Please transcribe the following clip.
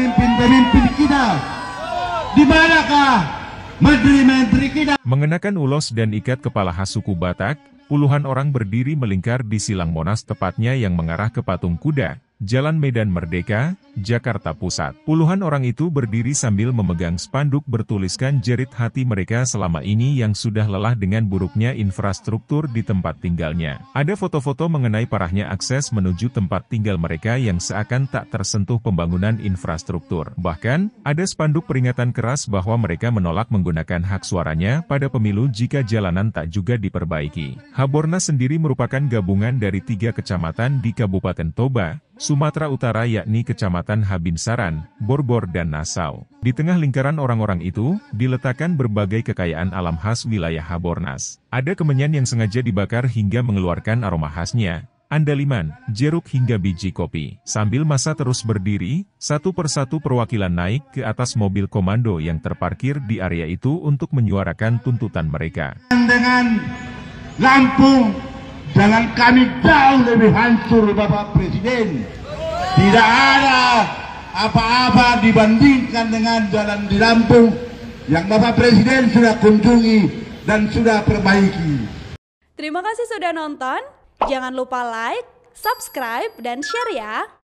pemimpin-pemimpin kita. Di manakah menteri-menteri kita? Mengenakan ulos dan ikat kepala khas suku Batak, puluhan orang berdiri melingkar di silang Monas tepatnya yang mengarah ke patung kuda, Jalan Medan Merdeka, Jakarta Pusat. Puluhan orang itu berdiri sambil memegang spanduk bertuliskan jerit hati mereka selama ini yang sudah lelah dengan buruknya infrastruktur di tempat tinggalnya. Ada foto-foto mengenai parahnya akses menuju tempat tinggal mereka yang seakan tak tersentuh pembangunan infrastruktur. Bahkan, ada spanduk peringatan keras bahwa mereka menolak menggunakan hak suaranya pada pemilu jika jalanan tak juga diperbaiki. Habornas sendiri merupakan gabungan dari tiga kecamatan di Kabupaten Toba, Sumatera Utara yakni Kecamatan Sultan Habinsaran, Borbor dan Nassau. Di tengah lingkaran orang-orang itu, diletakkan berbagai kekayaan alam khas wilayah Habornas. Ada kemenyan yang sengaja dibakar hingga mengeluarkan aroma khasnya, andaliman, jeruk hingga biji kopi. Sambil masa terus berdiri, satu persatu perwakilan naik ke atas mobil komando yang terparkir di area itu untuk menyuarakan tuntutan mereka. Dengan lampu, jangan kami jauh lebih hancur Bapak Presiden. Tidak ada apa-apa dibandingkan dengan jalan di Lampung yang Bapak Presiden sudah kunjungi dan sudah perbaiki. Terima kasih sudah nonton. Jangan lupa like, subscribe, dan share ya.